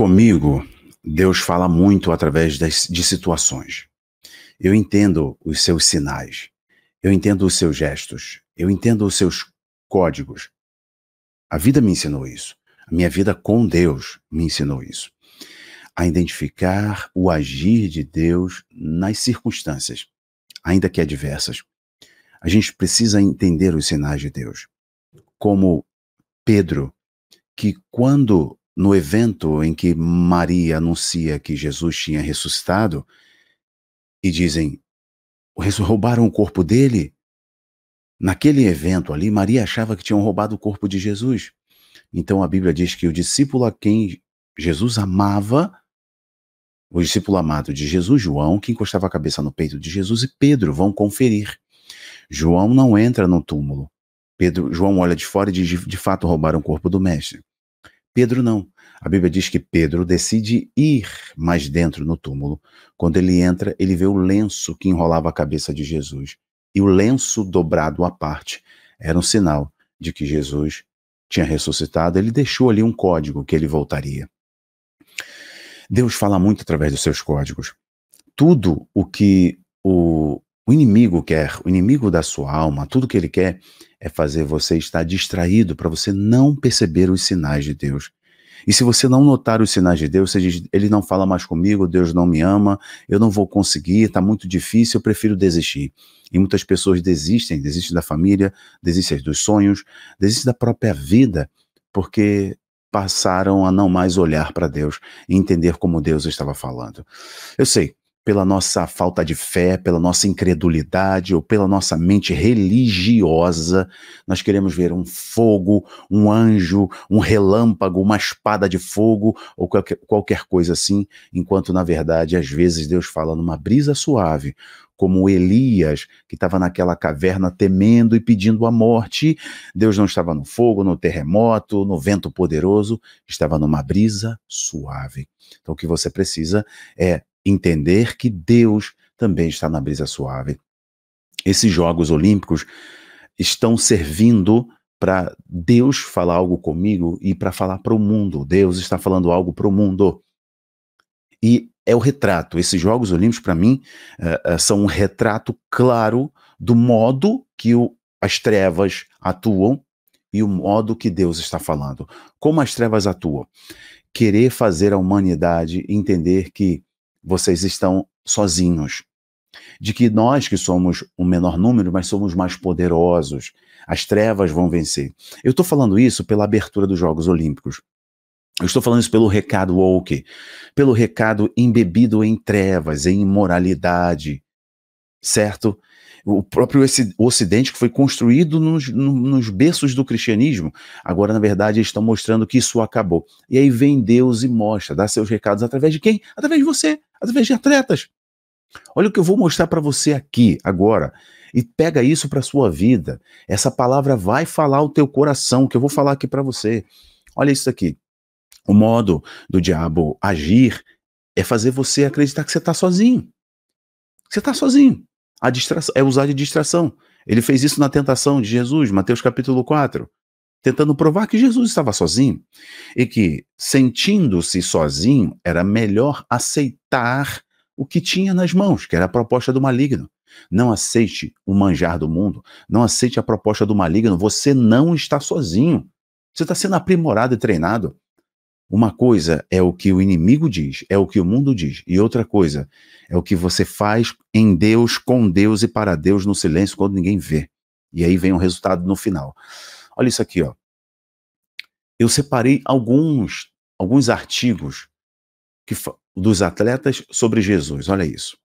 Comigo, Deus fala muito através das, de situações. Eu entendo os seus sinais, eu entendo os seus gestos, eu entendo os seus códigos. A vida me ensinou isso. A minha vida com Deus me ensinou isso. A identificar o agir de Deus nas circunstâncias, ainda que adversas. A gente precisa entender os sinais de Deus. Como Pedro, que quando no evento em que Maria anuncia que Jesus tinha ressuscitado e dizem: roubaram o corpo dele. Naquele evento ali, Maria achava que tinham roubado o corpo de Jesus. Então a Bíblia diz que o discípulo a quem Jesus amava, o discípulo amado de Jesus, João, que encostava a cabeça no peito de Jesus, e Pedro vão conferir. João não entra no túmulo. Pedro, João olha de fora e diz: de fato roubaram o corpo do mestre. Pedro não. A Bíblia diz que Pedro decide ir mais dentro no túmulo. Quando ele entra, ele vê o lenço que enrolava a cabeça de Jesus. E o lenço dobrado à parte era um sinal de que Jesus tinha ressuscitado. Ele deixou ali um código que ele voltaria. Deus fala muito através dos seus códigos. Tudo o que o, o inimigo quer, o inimigo da sua alma, tudo que ele quer é fazer você estar distraído para você não perceber os sinais de Deus. E se você não notar os sinais de Deus, você diz, ele não fala mais comigo, Deus não me ama, eu não vou conseguir, está muito difícil, eu prefiro desistir. E muitas pessoas desistem, desistem da família, desistem dos sonhos, desistem da própria vida, porque passaram a não mais olhar para Deus e entender como Deus estava falando. Eu sei, pela nossa falta de fé, pela nossa incredulidade ou pela nossa mente religiosa. Nós queremos ver um fogo, um anjo, um relâmpago, uma espada de fogo ou qualquer, qualquer coisa assim, enquanto na verdade, às vezes, Deus fala numa brisa suave, como Elias, que estava naquela caverna temendo e pedindo a morte. Deus não estava no fogo, no terremoto, no vento poderoso, estava numa brisa suave. Então, o que você precisa é entender que Deus também está na brisa suave. Esses Jogos Olímpicos estão servindo para Deus falar algo comigo e para falar para o mundo. Deus está falando algo para o mundo. E é o retrato. Esses Jogos Olímpicos, para mim, uh, uh, são um retrato claro do modo que o, as trevas atuam e o modo que Deus está falando. Como as trevas atuam? Querer fazer a humanidade entender que vocês estão sozinhos. De que nós, que somos o menor número, mas somos mais poderosos, as trevas vão vencer. Eu estou falando isso pela abertura dos Jogos Olímpicos. Eu estou falando isso pelo recado woke, pelo recado embebido em trevas, em imoralidade, certo? o próprio Ocidente que foi construído nos, nos berços do cristianismo, agora, na verdade, eles estão mostrando que isso acabou. E aí vem Deus e mostra, dá seus recados através de quem? Através de você, através de atletas. Olha o que eu vou mostrar para você aqui, agora. E pega isso para sua vida. Essa palavra vai falar ao teu coração, que eu vou falar aqui para você. Olha isso aqui. O modo do diabo agir é fazer você acreditar que você está sozinho. Você está sozinho a distração, é usar de distração. Ele fez isso na tentação de Jesus, Mateus capítulo 4, tentando provar que Jesus estava sozinho e que, sentindo-se sozinho, era melhor aceitar o que tinha nas mãos, que era a proposta do maligno. Não aceite o manjar do mundo, não aceite a proposta do maligno. Você não está sozinho. Você está sendo aprimorado e treinado. Uma coisa é o que o inimigo diz, é o que o mundo diz, e outra coisa é o que você faz em Deus, com Deus e para Deus no silêncio quando ninguém vê. E aí vem o resultado no final. Olha isso aqui, ó. Eu separei alguns alguns artigos que, dos atletas sobre Jesus. Olha isso.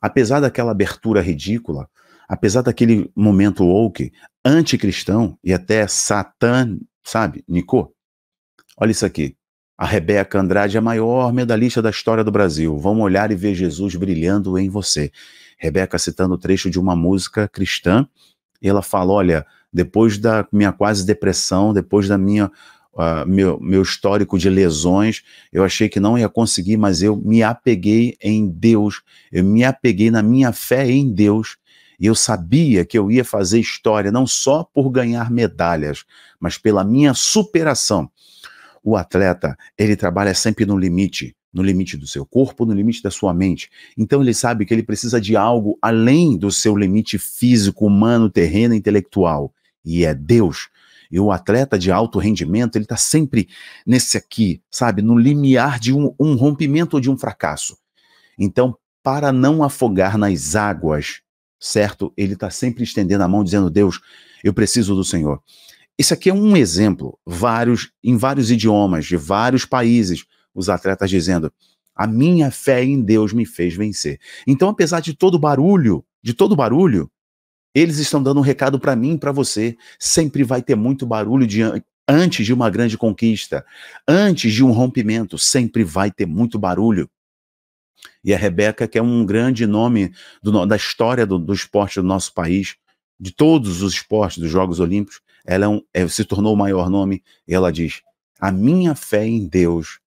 Apesar daquela abertura ridícula, apesar daquele momento woke, anticristão e até satan, sabe, Nico? Olha isso aqui. A Rebeca Andrade é a maior medalhista da história do Brasil. Vamos olhar e ver Jesus brilhando em você. Rebeca citando o trecho de uma música cristã, e ela fala: Olha, depois da minha quase depressão, depois da minha Uh, meu, meu histórico de lesões, eu achei que não ia conseguir, mas eu me apeguei em Deus, eu me apeguei na minha fé em Deus, e eu sabia que eu ia fazer história, não só por ganhar medalhas, mas pela minha superação. O atleta, ele trabalha sempre no limite, no limite do seu corpo, no limite da sua mente. Então ele sabe que ele precisa de algo além do seu limite físico, humano, terreno, intelectual, e é Deus. E o atleta de alto rendimento, ele está sempre nesse aqui, sabe, no limiar de um, um rompimento ou de um fracasso. Então, para não afogar nas águas, certo? Ele está sempre estendendo a mão, dizendo: Deus, eu preciso do Senhor. Isso aqui é um exemplo, vários em vários idiomas, de vários países, os atletas dizendo: "A minha fé em Deus me fez vencer". Então, apesar de todo barulho, de todo barulho, eles estão dando um recado para mim, para você. Sempre vai ter muito barulho de, antes de uma grande conquista, antes de um rompimento, sempre vai ter muito barulho. E a Rebeca, que é um grande nome do, da história do, do, esporte do nosso país, de todos os esportes dos Jogos Olímpicos, ela é um, é, se tornou o maior nome, e ela diz: A minha fé em Deus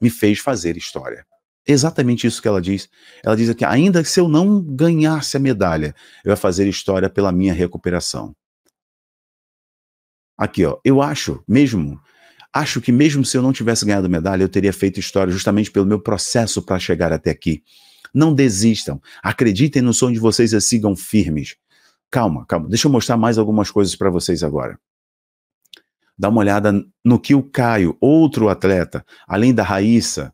me fez fazer história. Exatamente isso que ela diz. Ela diz que ainda se eu não ganhasse a medalha, eu ia fazer história pela minha recuperação. Aqui, ó, eu acho mesmo, acho que mesmo se eu não tivesse ganhado medalha, eu teria feito história justamente pelo meu processo para chegar até aqui. Não desistam, acreditem no sonho de vocês e sigam firmes. Calma, calma. Deixa eu mostrar mais algumas coisas para vocês agora. Dá uma olhada no que o Caio, outro atleta, além da Raíssa,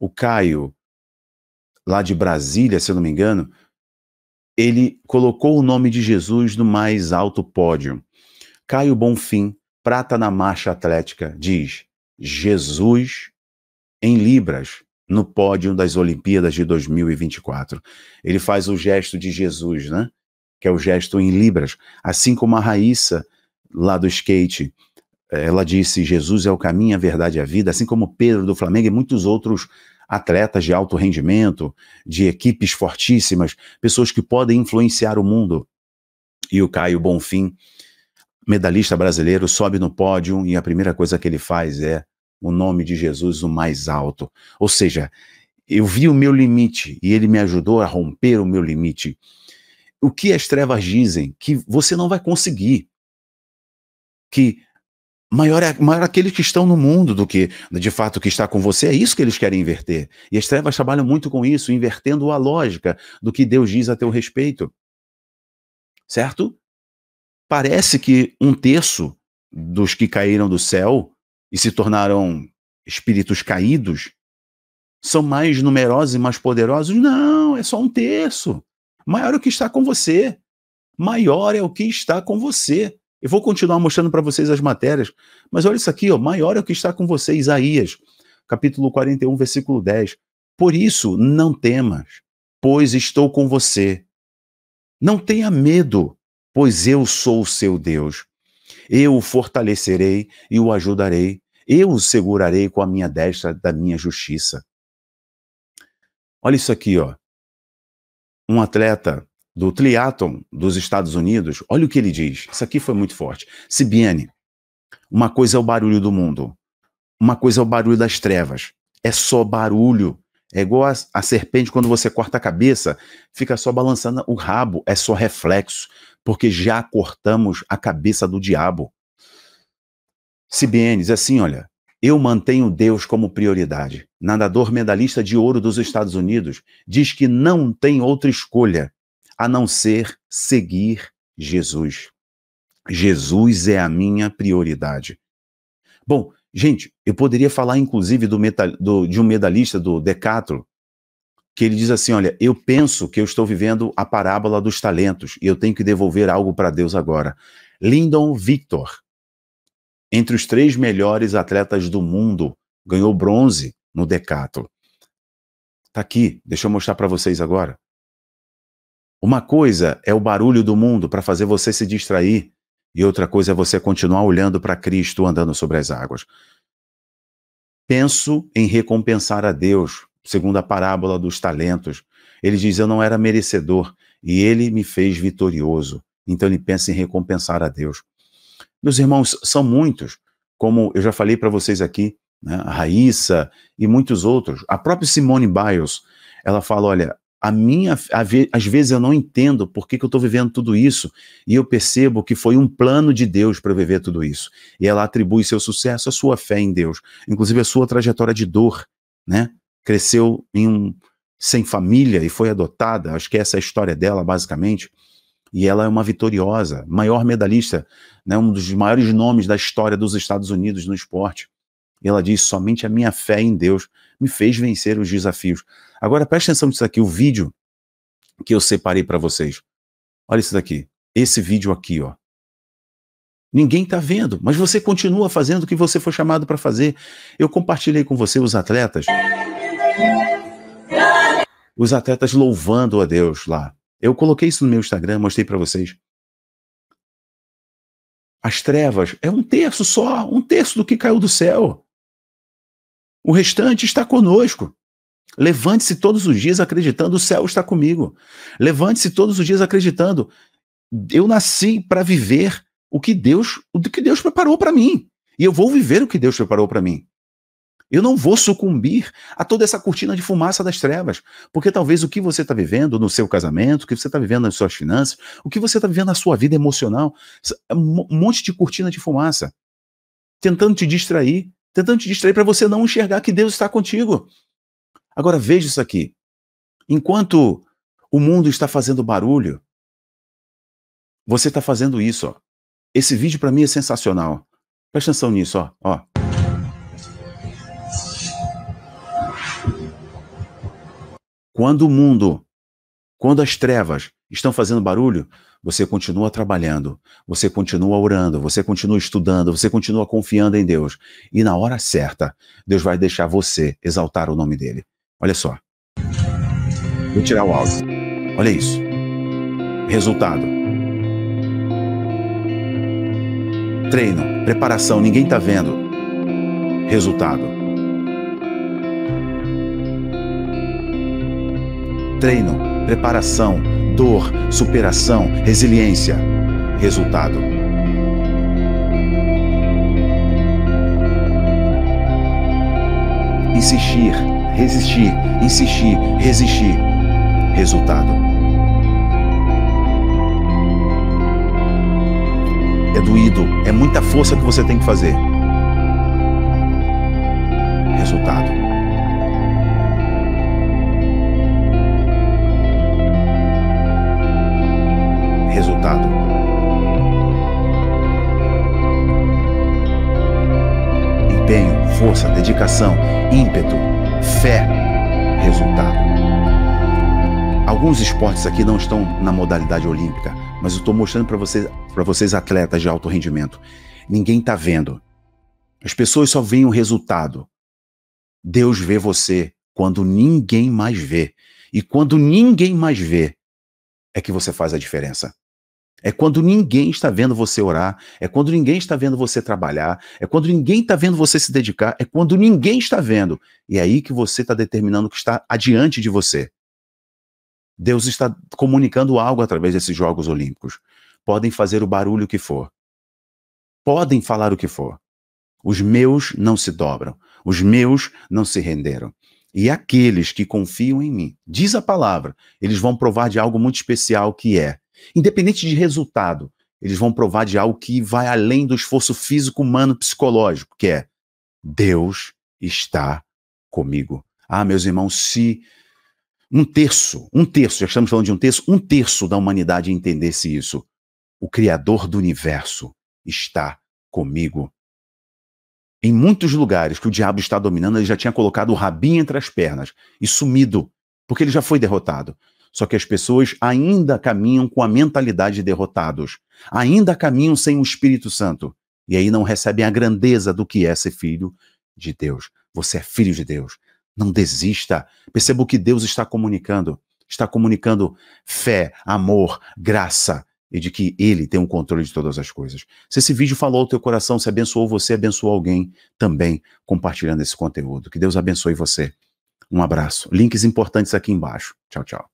o Caio, lá de Brasília, se eu não me engano, ele colocou o nome de Jesus no mais alto pódio. Caio Bonfim, prata na marcha atlética, diz: Jesus em Libras, no pódio das Olimpíadas de 2024. Ele faz o gesto de Jesus, né? que é o gesto em Libras. Assim como a Raíssa, lá do skate, eh, ela disse: Jesus é o caminho, a verdade e a vida, assim como Pedro do Flamengo e muitos outros atletas de alto rendimento, de equipes fortíssimas, pessoas que podem influenciar o mundo. E o Caio Bonfim, medalhista brasileiro, sobe no pódio e a primeira coisa que ele faz é o nome de Jesus o mais alto. Ou seja, eu vi o meu limite e ele me ajudou a romper o meu limite o que as trevas dizem, que você não vai conseguir. Que maior é, maior aqueles que estão no mundo do que, de fato, que está com você. É isso que eles querem inverter. E as trevas trabalham muito com isso, invertendo a lógica do que Deus diz a teu respeito. Certo? Parece que um terço dos que caíram do céu e se tornaram espíritos caídos são mais numerosos e mais poderosos? Não, é só um terço. Maior é o que está com você. Maior é o que está com você. Eu vou continuar mostrando para vocês as matérias, mas olha isso aqui, ó, maior é o que está com você, Isaías, capítulo 41, versículo 10. Por isso, não temas, pois estou com você. Não tenha medo, pois eu sou o seu Deus. Eu o fortalecerei e o ajudarei. Eu o segurarei com a minha destra da minha justiça. Olha isso aqui, ó um atleta do triatlon dos Estados Unidos, olha o que ele diz. Isso aqui foi muito forte. Sibiane, uma coisa é o barulho do mundo, uma coisa é o barulho das trevas. É só barulho. É igual a, a serpente quando você corta a cabeça, fica só balançando o rabo, é só reflexo, porque já cortamos a cabeça do diabo. Sibiane diz assim, olha, eu mantenho Deus como prioridade. Nadador medalhista de ouro dos Estados Unidos diz que não tem outra escolha a não ser seguir Jesus. Jesus é a minha prioridade. Bom, gente, eu poderia falar inclusive do, metal, do de um medalhista do Decathlon, que ele diz assim: Olha, eu penso que eu estou vivendo a parábola dos talentos e eu tenho que devolver algo para Deus agora. Lyndon Victor, entre os três melhores atletas do mundo, ganhou bronze no decatlo. Tá aqui, deixa eu mostrar para vocês agora. Uma coisa é o barulho do mundo para fazer você se distrair, e outra coisa é você continuar olhando para Cristo andando sobre as águas. Penso em recompensar a Deus, segundo a parábola dos talentos. Ele diz: Eu não era merecedor, e ele me fez vitorioso. Então ele pensa em recompensar a Deus. Meus irmãos, são muitos, como eu já falei para vocês aqui, né, a Raíssa e muitos outros. A própria Simone Biles, ela fala, olha, a minha, a ve, às vezes eu não entendo por que, que eu estou vivendo tudo isso, e eu percebo que foi um plano de Deus para viver tudo isso. E ela atribui seu sucesso à sua fé em Deus, inclusive a sua trajetória de dor, né? Cresceu em um, sem família e foi adotada, acho que essa é a história dela, basicamente e ela é uma vitoriosa, maior medalhista, né, um dos maiores nomes da história dos Estados Unidos no esporte. E ela diz: somente a minha fé em Deus me fez vencer os desafios. Agora preste atenção nisso aqui, o vídeo que eu separei para vocês. Olha isso daqui, esse vídeo aqui, ó. Ninguém está vendo, mas você continua fazendo o que você foi chamado para fazer. Eu compartilhei com você os atletas. Os atletas louvando a Deus lá. Eu coloquei isso no meu Instagram, mostrei para vocês. As trevas é um terço só, um terço do que caiu do céu. O restante está conosco. Levante-se todos os dias acreditando: o céu está comigo. Levante-se todos os dias acreditando: eu nasci para viver o que Deus, o que Deus preparou para mim. E eu vou viver o que Deus preparou para mim. Eu não vou sucumbir a toda essa cortina de fumaça das trevas, porque talvez o que você está vivendo no seu casamento, o que você está vivendo nas suas finanças, o que você está vivendo na sua vida emocional, é um monte de cortina de fumaça, tentando te distrair, tentando te distrair para você não enxergar que Deus está contigo. Agora veja isso aqui. Enquanto o mundo está fazendo barulho, você está fazendo isso. Ó. Esse vídeo para mim é sensacional. Presta atenção nisso, ó. ó. Quando o mundo, quando as trevas estão fazendo barulho, você continua trabalhando, você continua orando, você continua estudando, você continua confiando em Deus. E na hora certa, Deus vai deixar você exaltar o nome dele. Olha só. Vou tirar o áudio. Olha isso. Resultado. Treino, preparação, ninguém tá vendo. Resultado. treino, preparação, dor, superação, resiliência. Resultado. Insistir, resistir, insistir, resistir. Resultado. É doído, é muita força que você tem que fazer. força, dedicação, ímpeto, fé, resultado. Alguns esportes aqui não estão na modalidade olímpica, mas eu estou mostrando para vocês, vocês, atletas de alto rendimento. Ninguém está vendo. As pessoas só veem o resultado. Deus vê você quando ninguém mais vê. E quando ninguém mais vê, é que você faz a diferença. É quando ninguém está vendo você orar, é quando ninguém está vendo você trabalhar, é quando ninguém está vendo você se dedicar, é quando ninguém está vendo. E é aí que você está determinando o que está adiante de você. Deus está comunicando algo através desses Jogos Olímpicos. Podem fazer o barulho que for. Podem falar o que for. Os meus não se dobram. Os meus não se renderam. E aqueles que confiam em mim, diz a palavra, eles vão provar de algo muito especial que é Independente de resultado, eles vão provar de algo que vai além do esforço físico, humano, psicológico, que é Deus está comigo. Ah, meus irmãos, se um terço, um terço, já estamos falando de um terço, um terço da humanidade entendesse isso, o Criador do universo está comigo. Em muitos lugares que o diabo está dominando, ele já tinha colocado o rabinho entre as pernas e sumido, porque ele já foi derrotado. Só que as pessoas ainda caminham com a mentalidade de derrotados, ainda caminham sem o Espírito Santo. E aí não recebem a grandeza do que é ser filho de Deus. Você é filho de Deus. Não desista. Perceba o que Deus está comunicando. Está comunicando fé, amor, graça e de que Ele tem o controle de todas as coisas. Se esse vídeo falou ao teu coração, se abençoou você, abençoou alguém também compartilhando esse conteúdo. Que Deus abençoe você. Um abraço. Links importantes aqui embaixo. Tchau, tchau.